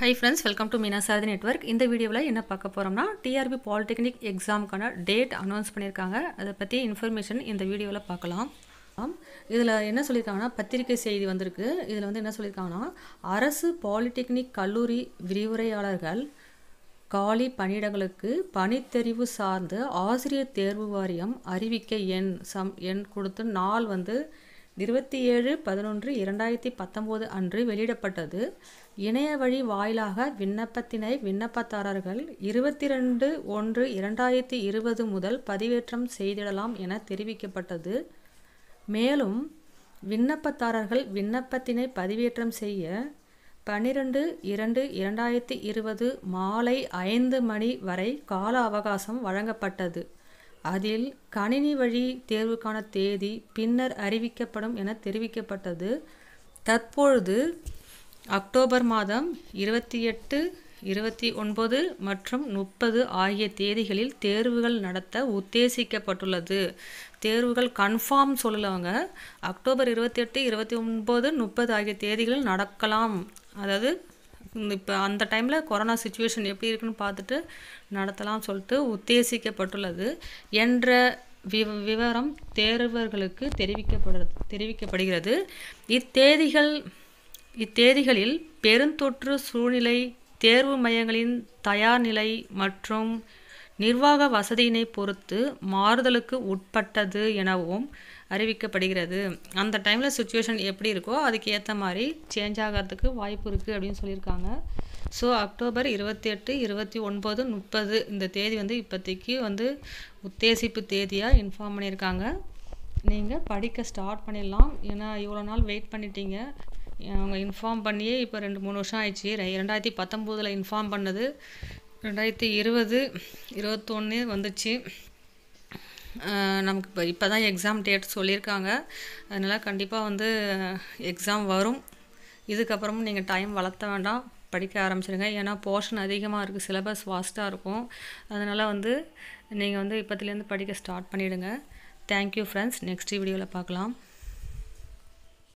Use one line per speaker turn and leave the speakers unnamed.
high friends welcome to Meena Sarathi network இந்த வீடியோவில் என்ன பார்க்க போகிறோம்னா டிஆர்பி பாலிடெக்னிக் எக்ஸாமுக்கான டேட் அனௌன்ஸ் பண்ணியிருக்காங்க அதை பற்றி இன்ஃபர்மேஷன் இந்த வீடியோவில் பார்க்கலாம் இதில் என்ன சொல்லியிருக்காங்கன்னா பத்திரிகை செய்தி வந்திருக்கு இதில் வந்து என்ன சொல்லியிருக்காங்கன்னா அரசு பாலிடெக்னிக் கல்லூரி விரிவுரையாளர்கள் காலி பணியிடங்களுக்கு பணித்தெரிவு சார்ந்து ஆசிரியர் தேர்வு வாரியம் அறிவிக்க எண் சம் எண் கொடுத்து நாள் வந்து இருபத்தி ஏழு பதினொன்று இரண்டாயிரத்தி பத்தொம்போது அன்று வெளியிடப்பட்டது இணைய வழி வாயிலாக விண்ணப்பத்தினை விண்ணப்பதாரர்கள் இருபத்தி ரெண்டு ஒன்று இரண்டாயிரத்தி இருபது முதல் பதிவேற்றம் செய்திடலாம் என தெரிவிக்கப்பட்டது மேலும் விண்ணப்பதாரர்கள் விண்ணப்பத்தினை பதிவேற்றம் செய்ய பனிரெண்டு இரண்டு இரண்டாயிரத்தி இருபது மாலை ஐந்து மணி வரை கால அவகாசம் வழங்கப்பட்டது அதில் கணினி வழி தேர்வுக்கான தேதி பின்னர் அறிவிக்கப்படும் என தெரிவிக்கப்பட்டது தற்பொழுது அக்டோபர் மாதம் இருபத்தி எட்டு இருபத்தி ஒன்பது மற்றும் முப்பது ஆகிய தேதிகளில் தேர்வுகள் நடத்த உத்தேசிக்கப்பட்டுள்ளது தேர்வுகள் கன்ஃபார்ம் சொல்லலவங்க அக்டோபர் இருபத்தி எட்டு இருபத்தி ஒன்பது முப்பது ஆகிய தேதிகளில் நடக்கலாம் அதாவது இப்போ அந்த டைமில் கொரோனா சுச்சுவேஷன் எப்படி இருக்குன்னு பார்த்துட்டு நடத்தலாம் சொல்லிட்டு உத்தேசிக்கப்பட்டுள்ளது என்ற விவ விவரம் தேர்வர்களுக்கு தெரிவிக்கப்படுறது தெரிவிக்கப்படுகிறது இத்தேதிகள் இத்தேதிகளில் பெருந்தொற்று சூழ்நிலை தேர்வு மையங்களின் தயார்நிலை மற்றும் நிர்வாக வசதியினை பொறுத்து மாறுதலுக்கு உட்பட்டது எனவும் அறிவிக்கப்படுகிறது அந்த டைமில் சுச்சுவேஷன் எப்படி இருக்கோ அதுக்கு ஏற்ற மாதிரி சேஞ்ச் ஆகிறதுக்கு வாய்ப்பு இருக்குது அப்படின்னு சொல்லியிருக்காங்க ஸோ அக்டோபர் இருபத்தி எட்டு இருபத்தி ஒன்பது முப்பது இந்த தேதி வந்து இப்போதைக்கு வந்து உத்தேசிப்பு தேதியாக இன்ஃபார்ம் பண்ணியிருக்காங்க நீங்கள் படிக்க ஸ்டார்ட் பண்ணிடலாம் ஏன்னா இவ்வளோ நாள் வெயிட் பண்ணிட்டீங்க அவங்க இன்ஃபார்ம் பண்ணியே இப்போ ரெண்டு மூணு வருஷம் ஆயிடுச்சு ரெண்டாயிரத்தி பத்தொம்போதில் இன்ஃபார்ம் பண்ணது ரெண்டாயிரத்தி இருபது இருபத்தொன்று வந்துச்சு நமக்கு இப்போ இப்போ தான் எக்ஸாம் டேட் சொல்லியிருக்காங்க அதனால் கண்டிப்பாக வந்து எக்ஸாம் வரும் இதுக்கப்புறமும் நீங்கள் டைம் வளர்த்த வேண்டாம் படிக்க ஆரம்பிச்சிடுங்க ஏன்னா போர்ஷன் அதிகமாக இருக்குது சிலபஸ் வாஸ்ட்டாக இருக்கும் அதனால் வந்து நீங்கள் வந்து இப்போத்துலேருந்து படிக்க ஸ்டார்ட் பண்ணிவிடுங்க தேங்க்யூ ஃப்ரெண்ட்ஸ் நெக்ஸ்ட் வீடியோவில் பார்க்கலாம்